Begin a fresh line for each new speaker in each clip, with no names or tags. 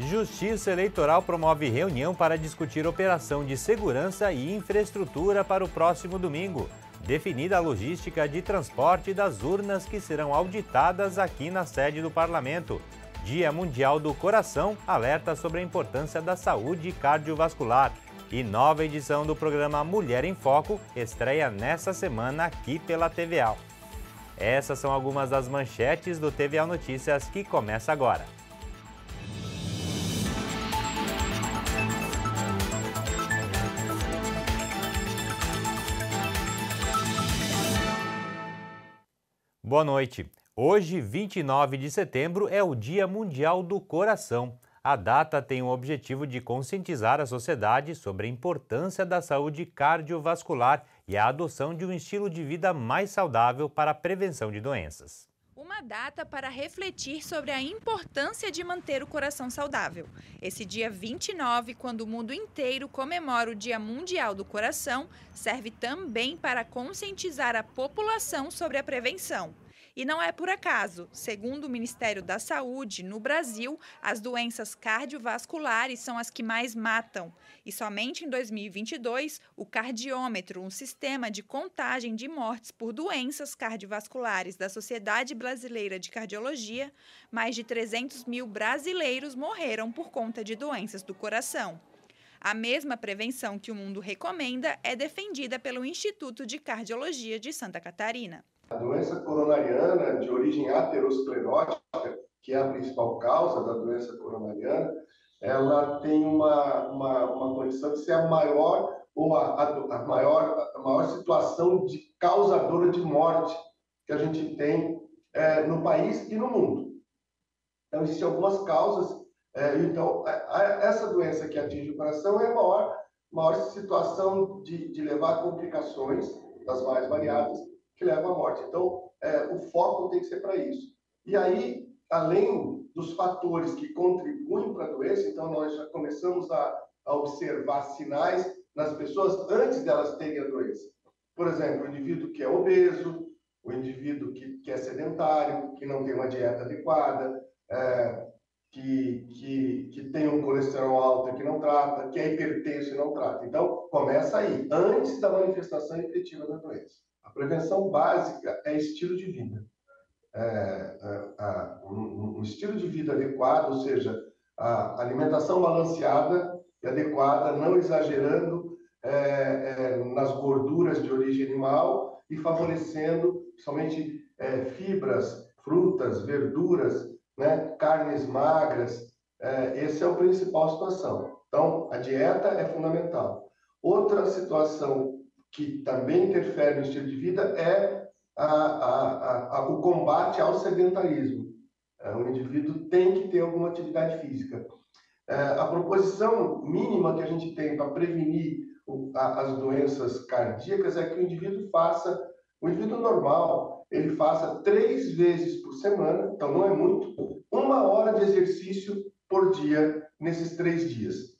Justiça Eleitoral promove reunião para discutir operação de segurança e infraestrutura para o próximo domingo. Definida a logística de transporte das urnas que serão auditadas aqui na sede do parlamento. Dia Mundial do Coração alerta sobre a importância da saúde cardiovascular. E nova edição do programa Mulher em Foco estreia nesta semana aqui pela TVA. Essas são algumas das manchetes do TVA Notícias que começa agora. Boa noite. Hoje, 29 de setembro, é o Dia Mundial do Coração. A data tem o objetivo de conscientizar a sociedade sobre a importância da saúde cardiovascular e a adoção de um estilo de vida mais saudável para a prevenção de doenças
uma data para refletir sobre a importância de manter o coração saudável. Esse dia 29, quando o mundo inteiro comemora o Dia Mundial do Coração, serve também para conscientizar a população sobre a prevenção. E não é por acaso. Segundo o Ministério da Saúde, no Brasil, as doenças cardiovasculares são as que mais matam. E somente em 2022, o cardiômetro, um sistema de contagem de mortes por doenças cardiovasculares da Sociedade Brasileira de Cardiologia, mais de 300 mil brasileiros morreram por conta de doenças do coração. A mesma prevenção que o mundo recomenda é defendida pelo Instituto de Cardiologia de Santa Catarina. A
doença coronariana de origem aterosclerótica, que é a principal causa da doença coronariana, ela tem uma, uma, uma condição de ser a maior ou a, a, a, maior, a maior situação de causadora de morte que a gente tem é, no país e no mundo. Então, existem algumas causas. É, então, a, essa doença que atinge o coração é a maior, maior situação de, de levar a complicações das mais variadas que leva à morte. Então, é, o foco tem que ser para isso. E aí, além dos fatores que contribuem para a doença, então nós já começamos a, a observar sinais nas pessoas antes delas terem a doença. Por exemplo, o indivíduo que é obeso, o indivíduo que, que é sedentário, que não tem uma dieta adequada, é, que, que, que tem um colesterol alto que não trata, que é hipertenso e não trata. Então, começa aí, antes da manifestação efetiva da doença. A prevenção básica é estilo de vida. É, é, é um, um, estilo de vida adequado, ou seja, a alimentação balanceada e adequada, não exagerando é, é, nas gorduras de origem animal e favorecendo, somente fibras, frutas, verduras, né, carnes magras. É, esse é o principal situação. Então, a dieta é fundamental. Outra situação que também interfere no estilo de vida é a, a, a, o combate ao sedentarismo. É, o indivíduo tem que ter alguma atividade física. É, a proposição mínima que a gente tem para prevenir as doenças cardíacas é que o indivíduo faça, o indivíduo normal, ele faça três vezes por semana, então não é muito, uma hora de exercício por dia nesses três dias.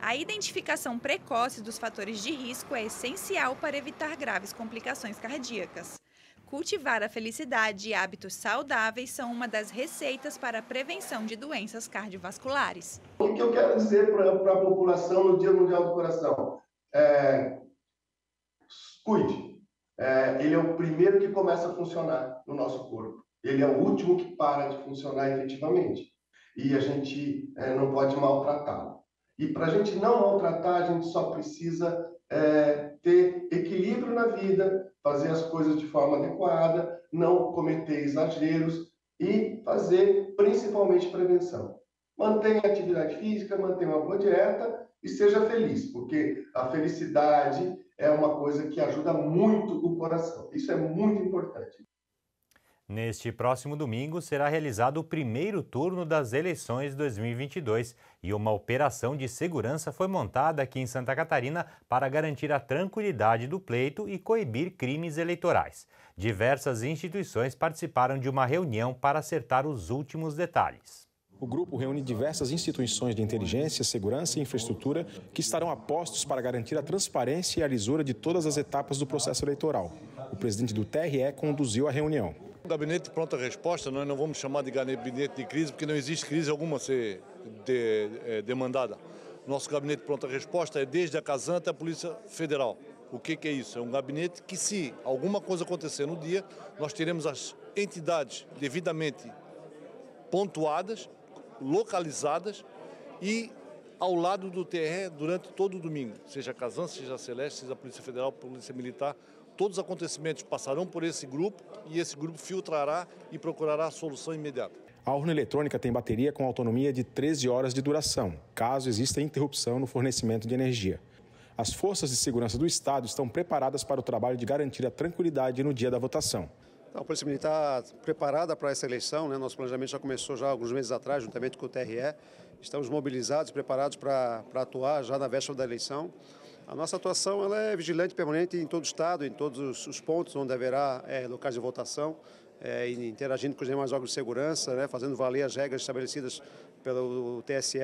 A identificação precoce dos fatores de risco é essencial para evitar graves complicações cardíacas. Cultivar a felicidade e hábitos saudáveis são uma das receitas para a prevenção de doenças cardiovasculares.
O que eu quero dizer para a população no Dia Mundial do Coração? É, cuide. É, ele é o primeiro que começa a funcionar no nosso corpo. Ele é o último que para de funcionar efetivamente. E a gente é, não pode maltratá-lo. E para a gente não maltratar, a gente só precisa é, ter equilíbrio na vida, fazer as coisas de forma adequada, não cometer exageros e fazer principalmente prevenção. Mantenha a atividade física, mantenha uma boa dieta e seja feliz, porque a felicidade é uma coisa que ajuda muito o coração. Isso é muito importante.
Neste próximo domingo será realizado o primeiro turno das eleições 2022 e uma operação de segurança foi montada aqui em Santa Catarina para garantir a tranquilidade do pleito e coibir crimes eleitorais. Diversas instituições participaram de uma reunião para acertar os últimos detalhes. O grupo reúne
diversas instituições de inteligência, segurança e infraestrutura que estarão a postos para garantir a transparência e a lisura de todas as etapas do processo eleitoral. O presidente do TRE conduziu a reunião.
Gabinete de pronta resposta, nós não vamos chamar de gabinete de crise, porque não existe crise alguma a ser de, é, demandada. Nosso gabinete de pronta resposta é desde a Casan até a Polícia Federal. O que, que, é isso? É um gabinete que, se alguma coisa acontecer no dia, nós teremos as entidades devidamente pontuadas, localizadas e ao lado do TRE durante todo o domingo, seja a Casan, seja a Celeste, seja a Polícia Federal, Polícia Militar, Todos os acontecimentos passarão por esse grupo e esse grupo filtrará e procurará a solução imediata.
A urna eletrônica tem bateria com autonomia de 13 horas de duração, caso exista interrupção no fornecimento de energia. As forças de segurança do Estado estão preparadas para o trabalho de garantir a tranquilidade no dia da votação. A Polícia
Militar preparada para essa eleição, né? nosso planejamento já começou já alguns meses atrás, juntamente com o TRE. Estamos mobilizados, preparados para, para atuar já na véspera da eleição. A nossa atuação ela é vigilante permanente em todo o Estado, em todos os pontos onde haverá é, locais de votação, é, interagindo com os demais órgãos de segurança, né, fazendo valer as regras estabelecidas pelo TSE.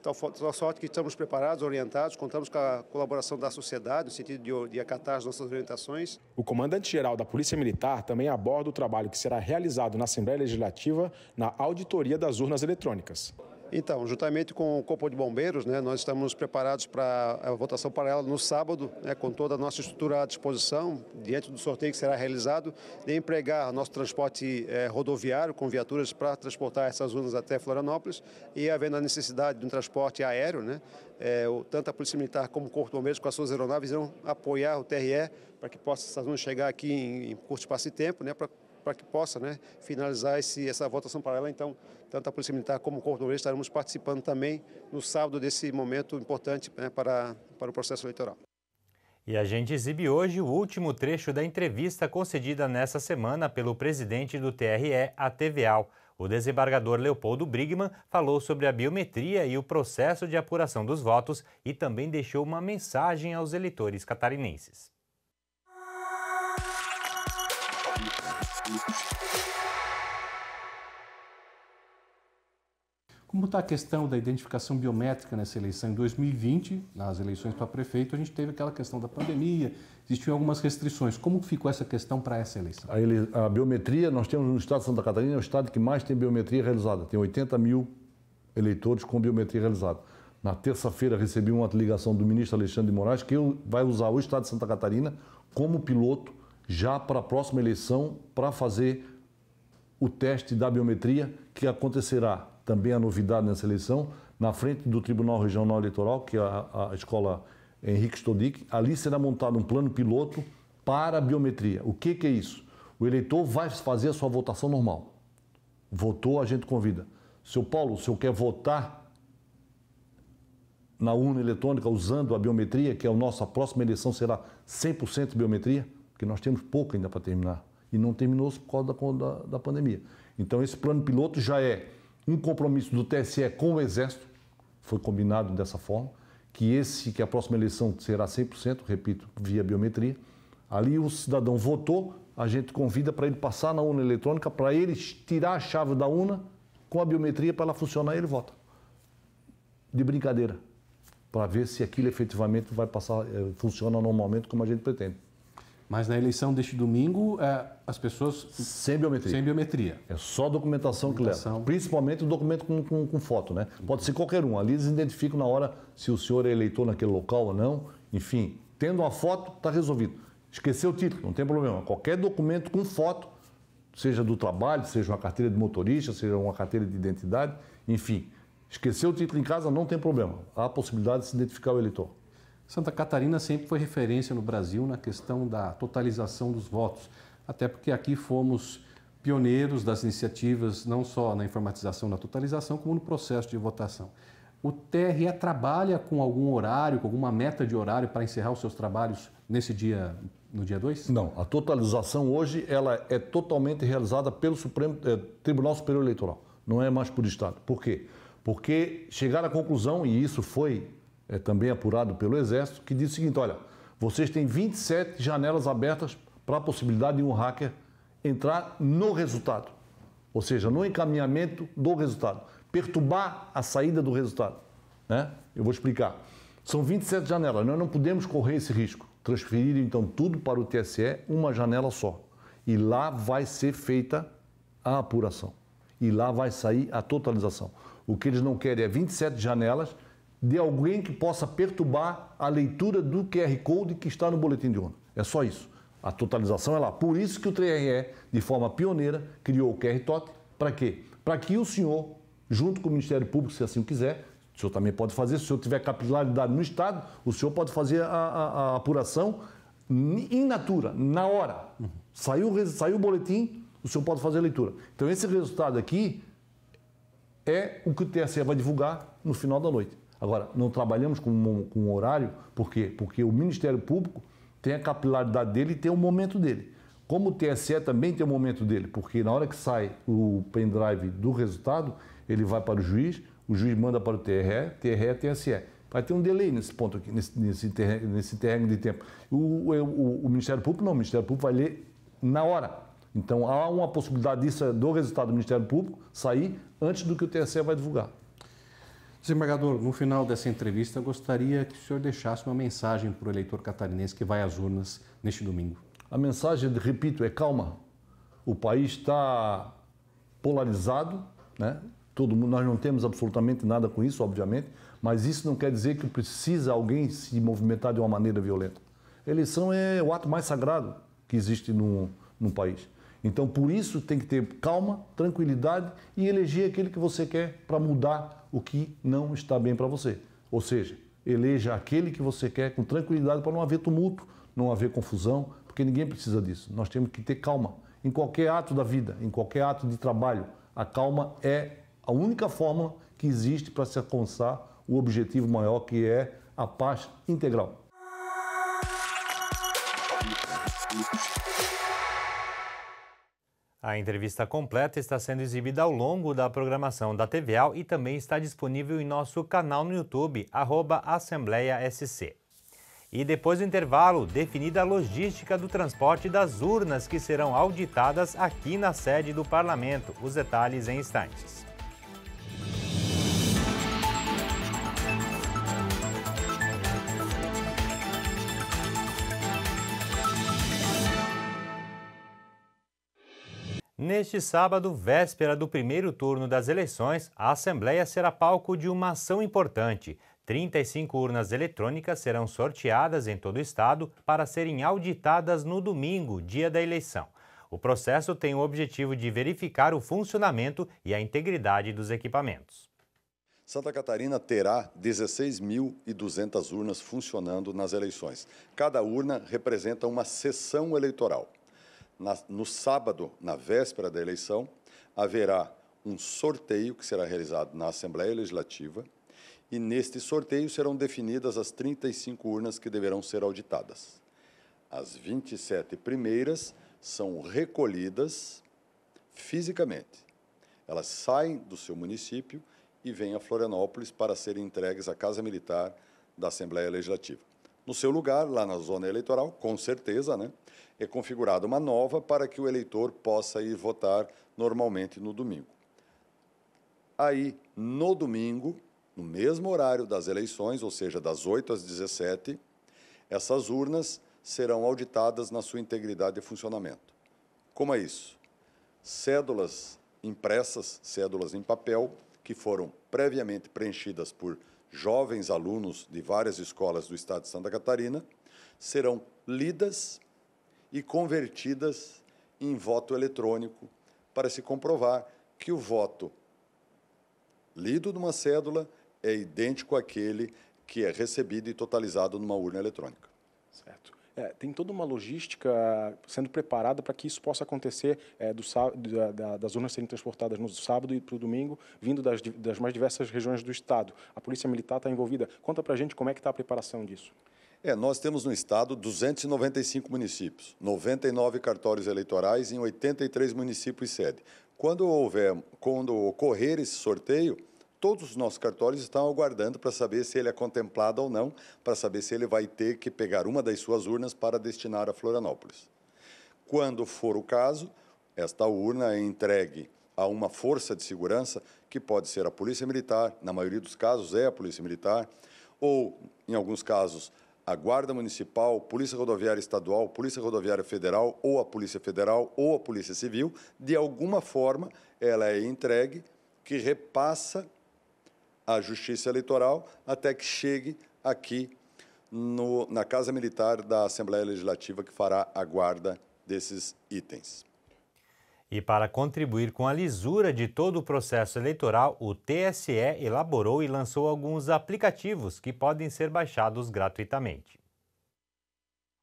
Tal, tal sorte que estamos preparados, orientados, contamos com a colaboração da sociedade, no sentido de, de acatar as nossas orientações.
O comandante-geral da Polícia Militar também aborda o trabalho que será realizado na Assembleia Legislativa na auditoria das urnas eletrônicas.
Então, juntamente com o Corpo de Bombeiros, né, nós estamos preparados para a votação para ela no sábado, né, com toda a nossa estrutura à disposição, diante do sorteio que será realizado, de empregar nosso transporte eh, rodoviário com viaturas para transportar essas urnas até Florianópolis e, havendo a necessidade de um transporte aéreo, né, eh, tanto a Polícia Militar como o Corpo de Bombeiros, com as suas aeronaves, irão apoiar o TRE para que possa essas urnas chegar aqui em, em curto espaço de tempo, né, para para que possa né, finalizar esse, essa votação paralela. Então, tanto a Polícia Militar como o Corpo do Boleiro estaremos participando também no sábado desse momento importante né, para, para o processo eleitoral.
E a gente exibe hoje o último trecho da entrevista concedida nessa semana pelo presidente do TRE à TVAL. O desembargador Leopoldo Brigman falou sobre a biometria e o processo de apuração dos votos e também deixou uma mensagem aos eleitores catarinenses.
Como está a questão da identificação biométrica nessa eleição? Em 2020, nas eleições para prefeito, a gente teve aquela questão da pandemia, existiam algumas restrições. Como ficou essa questão para essa eleição? A, ele... a biometria, nós temos no estado de Santa Catarina, é o estado que mais tem biometria realizada. Tem 80 mil eleitores com biometria realizada. Na terça-feira recebi uma ligação do ministro Alexandre de Moraes que vai usar o estado de Santa Catarina como piloto já para a próxima eleição para fazer o teste da biometria, que acontecerá também a novidade nessa eleição, na frente do Tribunal Regional Eleitoral, que é a, a escola Henrique Stodic. Ali será montado um plano piloto para a biometria. O que, que é isso? O eleitor vai fazer a sua votação normal. Votou, a gente convida. Seu Paulo, o senhor quer votar na urna eletrônica usando a biometria, que é a nossa próxima eleição será 100% biometria? porque nós temos pouco ainda para terminar. E não terminou por causa da, da, da pandemia. Então, esse plano piloto já é um compromisso do TSE com o Exército, foi combinado dessa forma, que esse que a próxima eleição será 100%, repito, via biometria. Ali o cidadão votou, a gente convida para ele passar na urna eletrônica, para ele tirar a chave da urna com a biometria para ela funcionar, ele vota. De brincadeira, para ver se aquilo efetivamente vai passar, eh, funciona normalmente como a gente pretende. Mas na eleição deste domingo, é, as pessoas. Sem biometria. Sem biometria. É só documentação, documentação. que leva. Principalmente o documento com, com, com, foto, né? Pode ser qualquer um. Ali eles identificam na hora se o senhor é eleitor naquele local ou não. Enfim, tendo uma foto, está resolvido. Esqueceu o título, não tem problema. Qualquer documento com foto, seja do trabalho, seja uma carteira de motorista, seja uma carteira de identidade, enfim. Esqueceu o título em casa, não tem problema. Há a possibilidade de se identificar o eleitor. Santa Catarina sempre foi referência no Brasil na questão da totalização dos votos, até porque aqui fomos pioneiros das iniciativas, não só na informatização da totalização, como no processo de votação. O TRE trabalha com algum horário, com alguma meta de horário para encerrar os seus trabalhos nesse dia, no dia 2? Não, a totalização hoje ela é totalmente realizada pelo Supremo eh, Tribunal Superior Eleitoral, não é mais por Estado. Por quê? Porque chegar à conclusão, e isso foi é, também apurado pelo Exército, que diz o seguinte: olha, vocês têm 27 janelas abertas para a possibilidade de um hacker entrar no resultado, ou seja, no encaminhamento do resultado, perturbar a saída do resultado. Né? Eu vou explicar. São 27 janelas, nós não podemos correr esse risco. Transferir então tudo para o TSE, uma janela só. E lá vai ser feita a apuração. E lá vai sair a totalização. O que eles não querem é 27 janelas de alguém que possa perturbar a leitura do QR Code que está no boletim de urna. É só isso. A totalização é lá. Por isso que o TRE, de forma pioneira, criou o QR TOT. Para quê? Para que o senhor, junto com o Ministério Público, se assim o quiser, o senhor também pode fazer, se o senhor tiver capilaridade no Estado, o senhor pode fazer a, a, a apuração in natura, na hora. Saiu, saiu o boletim, o senhor pode fazer a leitura. Então, esse resultado aqui é o que o TSE vai divulgar no final da noite. Agora, não trabalhamos com um, com um horário, por quê? Porque o Ministério Público tem a capilaridade dele e tem o momento dele. Como o TSE também tem o momento dele, porque na hora que sai o pendrive do resultado, ele vai para o juiz, o juiz manda para o TRE, TRE, TSE. Vai ter um delay nesse ponto aqui, nesse, nesse, interregno, nesse interregno de tempo. O, o, o, Ministério Público não, o Ministério Público vai ler na hora. Então há uma possibilidade disso, do resultado do Ministério Público sair antes do que o TSE vai divulgar. Desembargador, no final dessa entrevista, gostaria que o senhor deixasse uma mensagem para o eleitor catarinense que vai às urnas neste domingo. A mensagem, repito, é calma. O país está polarizado, né? Todo mundo, nós não temos absolutamente nada com isso, obviamente, mas isso não quer dizer que precisa alguém se movimentar de uma maneira violenta. A eleição é o ato mais sagrado que existe num, num país. Então, por isso, tem que ter calma, tranquilidade e eleger aquele que você quer para mudar o que não está bem para você. Ou seja, eleja aquele que você quer com tranquilidade para não haver tumulto, não haver confusão, porque ninguém precisa disso. Nós temos que ter calma em qualquer ato da vida, em qualquer ato de trabalho. A calma é a única fórmula que existe para se alcançar o objetivo maior que é a paz integral.
A entrevista completa está sendo exibida ao longo da programação da TVAL e também está disponível em nosso canal no YouTube, arroba Assembleia SC. E depois do intervalo, definida a logística do transporte das urnas que serão auditadas aqui na sede do parlamento. Os detalhes em instantes. Neste sábado, véspera do primeiro turno das eleições, a Assembleia será palco de uma ação importante. 35 urnas eletrônicas serão sorteadas em todo o estado para serem auditadas no domingo, dia da eleição. O processo tem o objetivo de verificar o funcionamento e a integridade dos equipamentos.
Santa Catarina terá 16.200 urnas funcionando nas eleições. Cada urna representa uma sessão eleitoral na, no sábado, na véspera da eleição, haverá um sorteio que será realizado na Assembleia Legislativa e neste sorteio serão definidas as 35 urnas que deverão ser auditadas. As 27 primeiras são recolhidas fisicamente. Elas saem do seu município e vêm a Florianópolis para serem entregues à Casa Militar da Assembleia Legislativa. No seu lugar, lá na zona eleitoral, com certeza, né, é configurada uma nova para que o eleitor possa ir votar normalmente no domingo. Aí, no domingo, no mesmo horário das eleições, ou seja, das 8 às 17, essas urnas serão auditadas na sua integridade e funcionamento. Como é isso? Cédulas impressas, cédulas em papel, que foram previamente preenchidas por jovens alunos de várias escolas do estado de Santa Catarina, serão lidas e convertidas em voto eletrônico para se comprovar que o voto lido numa cédula é idêntico àquele que é recebido e totalizado numa urna eletrônica.
Certo. É, tem toda uma logística sendo preparada para que isso possa acontecer é, do, da, das urnas serem transportadas no sábado e para o domingo, vindo das, das mais diversas regiões do Estado. A Polícia Militar está envolvida. Conta para a gente como é que está a preparação disso.
É, nós temos no estado 295 municípios, 99 cartórios eleitorais em 83 municípios sede. Quando houver, quando ocorrer esse sorteio, todos os nossos cartórios estão aguardando para saber se ele é contemplado ou não, para saber se ele vai ter que pegar uma das suas urnas para destinar a Florianópolis. Quando for o caso, esta urna é entregue a uma força de segurança, que pode ser a Polícia Militar, na maioria dos casos é a Polícia Militar, ou, em alguns casos, a Guarda Municipal, Polícia Rodoviária Estadual, Polícia Rodoviária Federal ou a Polícia Federal ou a Polícia Civil, de alguma forma ela é entregue que repassa à Justiça Eleitoral até que chegue aqui no, na Casa Militar da Assembleia Legislativa que fará a guarda desses itens.
E para contribuir com a lisura de todo o processo eleitoral, o TSE elaborou e lançou alguns aplicativos que podem ser baixados gratuitamente.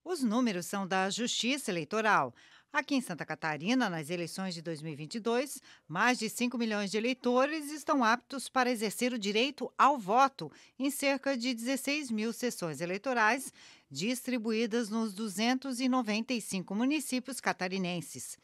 Os números são da Justiça Eleitoral. Aqui em Santa Catarina, nas eleições de 2022, mais de 5 milhões de eleitores estão aptos para exercer o direito ao voto em cerca de 16 mil sessões eleitorais distribuídas nos 295 municípios catarinenses.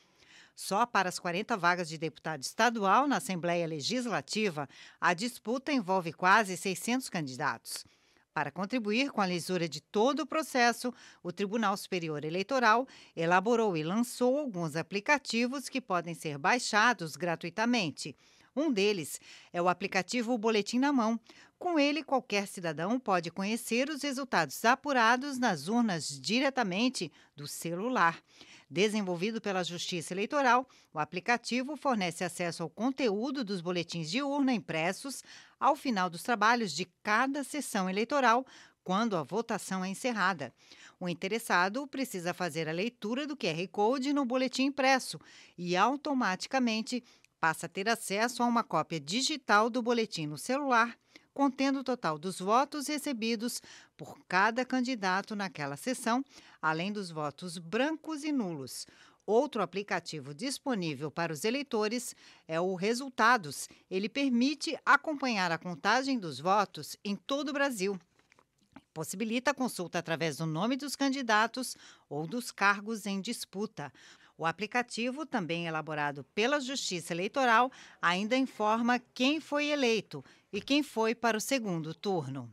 Só para as 40 vagas de deputado estadual na Assembleia Legislativa, a disputa envolve quase 600 candidatos. Para contribuir com a lisura de todo o processo, o Tribunal Superior Eleitoral elaborou e lançou alguns aplicativos que podem ser baixados gratuitamente. Um deles é o aplicativo Boletim na Mão. Com ele, qualquer cidadão pode conhecer os resultados apurados nas urnas diretamente do celular. Desenvolvido pela Justiça Eleitoral, o aplicativo fornece acesso ao conteúdo dos boletins de urna impressos ao final dos trabalhos de cada sessão eleitoral, quando a votação é encerrada. O interessado precisa fazer a leitura do QR Code no boletim impresso e automaticamente passa a ter acesso a uma cópia digital do boletim no celular, contendo o total dos votos recebidos por cada candidato naquela sessão, além dos votos brancos e nulos. Outro aplicativo disponível para os eleitores é o Resultados. Ele permite acompanhar a contagem dos votos em todo o Brasil. Possibilita a consulta através do nome dos candidatos ou dos cargos em disputa. O aplicativo, também elaborado pela Justiça Eleitoral, ainda informa quem foi eleito e quem foi para o segundo turno.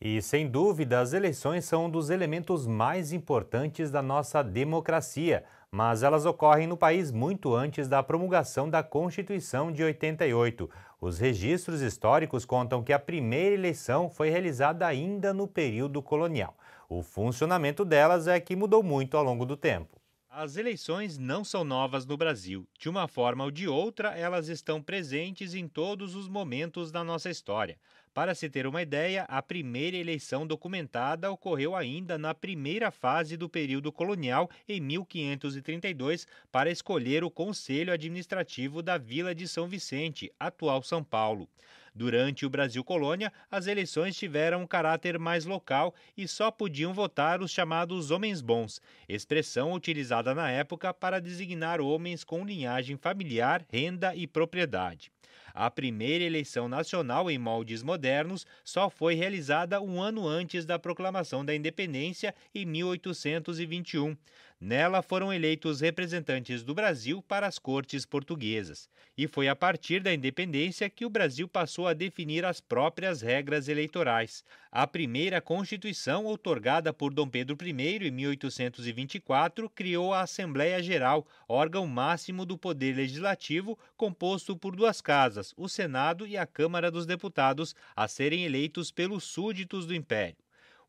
E sem dúvida, as eleições são um dos elementos mais importantes da nossa democracia, mas elas ocorrem no país muito antes da promulgação da Constituição de 88. Os registros históricos contam que a primeira eleição foi realizada ainda no período colonial. O funcionamento delas é que mudou muito ao longo do tempo. As eleições não são novas no Brasil. De uma forma ou de outra, elas estão presentes em todos os momentos da nossa história. Para se ter uma ideia, a primeira eleição documentada ocorreu ainda na primeira fase do período colonial, em 1532, para escolher o Conselho Administrativo da Vila de São Vicente, atual São Paulo. Durante o Brasil Colônia, as eleições tiveram um caráter mais local e só podiam votar os chamados homens bons, expressão utilizada na época para designar homens com linhagem familiar, renda e propriedade. A primeira eleição nacional em moldes modernos só foi realizada um ano antes da proclamação da independência, em 1821. Nela foram eleitos representantes do Brasil para as cortes portuguesas, e foi a partir da independência que o Brasil passou a definir as próprias regras eleitorais. A primeira Constituição, outorgada por Dom Pedro I em 1824, criou a Assembleia Geral, órgão máximo do poder legislativo, composto por duas casas, o Senado e a Câmara dos Deputados, a serem eleitos pelos súditos do Império.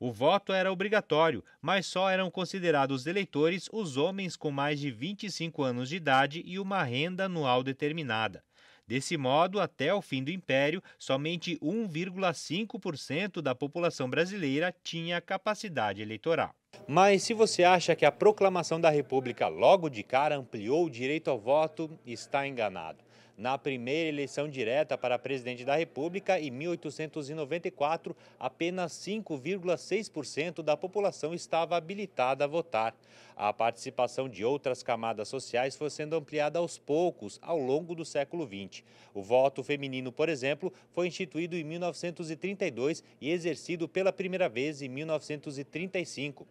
O voto era obrigatório, mas só eram considerados eleitores os homens com mais de 25 anos de idade e uma renda anual determinada. Desse modo, até o fim do Império, somente 1,5% da população brasileira tinha capacidade eleitoral. Mas se você acha que a proclamação da República logo de cara ampliou o direito ao voto, está enganado na primeira eleição direta para presidente da República, em 1894, apenas 5,6% da população estava habilitada a votar. A participação de outras camadas sociais foi sendo ampliada aos poucos ao longo do século XX. O voto feminino, por exemplo, foi instituído em 1932 e exercido pela primeira vez em 1935.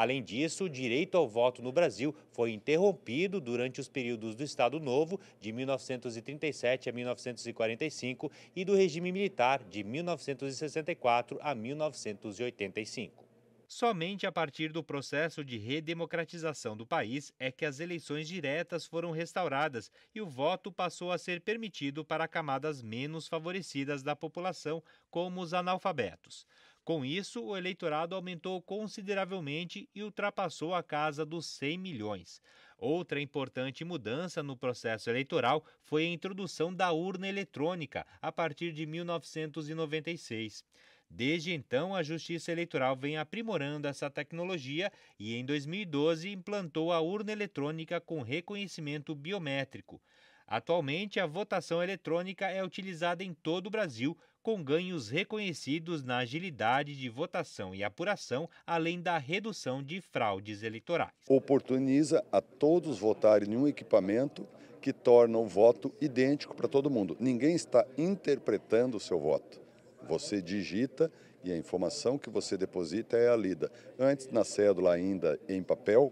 Além disso, o direito ao voto no Brasil foi interrompido durante os períodos do Estado Novo, de 1937 a 1945, e do regime militar, de 1964 a 1985. Somente a partir do processo de redemocratização do país é que as eleições diretas foram restauradas e o voto passou a ser permitido para camadas menos favorecidas da população, como os analfabetos. Com isso, o eleitorado aumentou consideravelmente e ultrapassou a casa dos 100 milhões. Outra importante mudança no processo eleitoral foi a introdução da urna eletrônica a partir de 1996. Desde então, a Justiça Eleitoral vem aprimorando essa tecnologia e, em 2012, implantou a urna eletrônica com reconhecimento biométrico. Atualmente, a votação eletrônica é utilizada em todo o Brasil, com ganhos reconhecidos na agilidade de votação e apuração, além da redução de fraudes eleitorais.
Oportuniza a todos votarem em um equipamento que torna o voto idêntico para todo mundo. Ninguém está interpretando o seu voto. Você digita e a informação que você deposita é a lida. Antes, na cédula ainda em papel,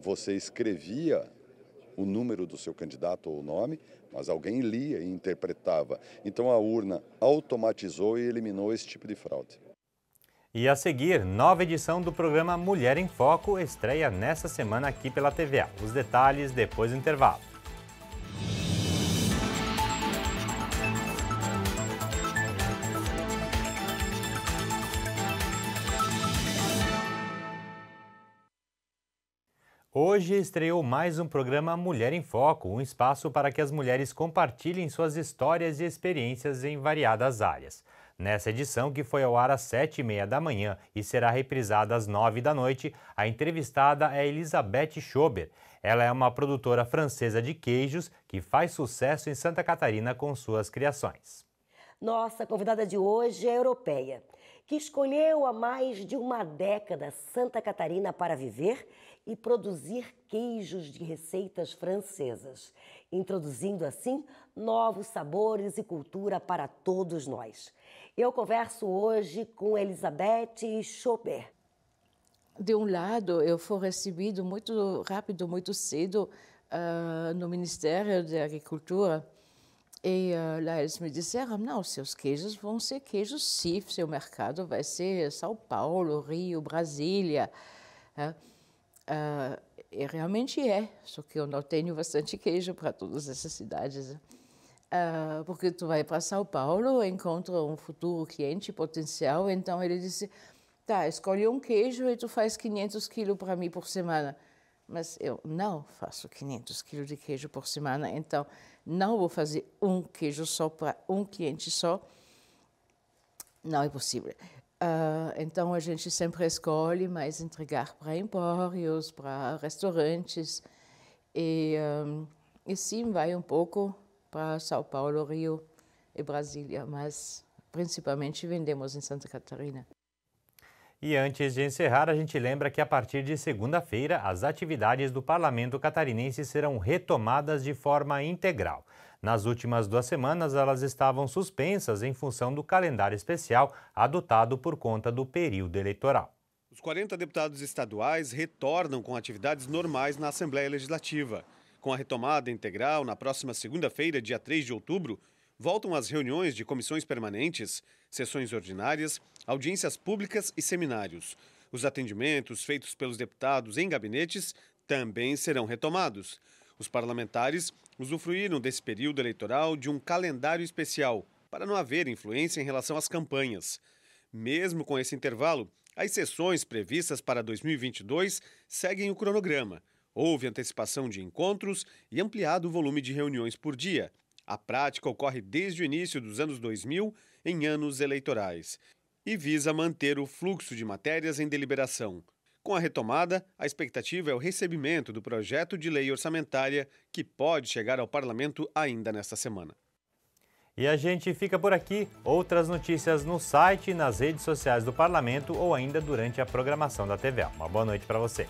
você escrevia o número do seu candidato ou o nome, mas alguém lia e interpretava. Então a urna automatizou e eliminou esse tipo de fraude.
E a seguir, nova edição do programa Mulher em Foco estreia nesta semana aqui pela TVA. Os detalhes depois do intervalo. hoje estreou mais um programa Mulher em Foco, um espaço para que as mulheres compartilhem suas histórias e experiências em variadas áreas. Nessa edição, que foi ao ar às 7h30 da manhã e será reprisada às 9 da noite, a entrevistada é Elizabeth Schober. Ela é uma produtora francesa de queijos que faz sucesso em Santa Catarina com suas criações.
Nossa convidada de hoje é europeia, que escolheu há mais de uma década Santa Catarina para viver e produzir queijos de receitas francesas, introduzindo assim novos sabores e cultura para todos nós. Eu converso hoje com Elizabeth Chaubert.
De um lado, eu fui recebido muito rápido, muito cedo uh, no Ministério da Agricultura. E uh, lá eles me disseram: não, seus queijos vão ser queijos CIF, seu mercado vai ser São Paulo, Rio, Brasília. Uh, Uh, ah, e é, realmente é, só que eu não tenho bastante queijo para todas essas cidades. Uh, porque tu vai para São Paulo, encontra um futuro cliente potencial, então ele disse, tá, escolhe um queijo e tu faz 500 quilos para mim por semana. Mas eu não faço 500 quilos de queijo por semana, então não vou fazer um queijo só para um cliente só. Não é possível. Ah, então a gente sempre escolhe mais entregar para empórios, para restaurantes. E, ah, e sim, vai um pouco para São Paulo, Rio e Brasília, mas principalmente vendemos em Santa Catarina.
E antes de encerrar, a gente lembra que a partir de segunda-feira, as atividades do parlamento catarinense serão retomadas de forma integral. Nas últimas duas semanas, elas estavam suspensas em função do calendário especial adotado por conta do período eleitoral.
Os 40 deputados estaduais retornam com atividades normais na Assembleia Legislativa. Com a retomada integral, na próxima segunda-feira, dia 3 de outubro, voltam às reuniões de comissões permanentes, sessões ordinárias, audiências públicas e seminários. Os atendimentos feitos pelos deputados em gabinetes também serão retomados. Os parlamentares usufruíram desse período eleitoral de um calendário especial, para não haver influência em relação às campanhas. Mesmo com esse intervalo, as sessões previstas para 2022 seguem o cronograma. Houve antecipação de encontros e ampliado o volume de reuniões por dia, a prática ocorre desde o início dos anos 2000, em anos eleitorais, e visa manter o fluxo de matérias em deliberação. Com a retomada, a expectativa é o recebimento do projeto de lei orçamentária, que
pode chegar ao parlamento ainda nesta semana. E a gente fica por aqui. Outras notícias no site, nas redes sociais do parlamento ou ainda durante a programação da TV. Uma boa noite para você.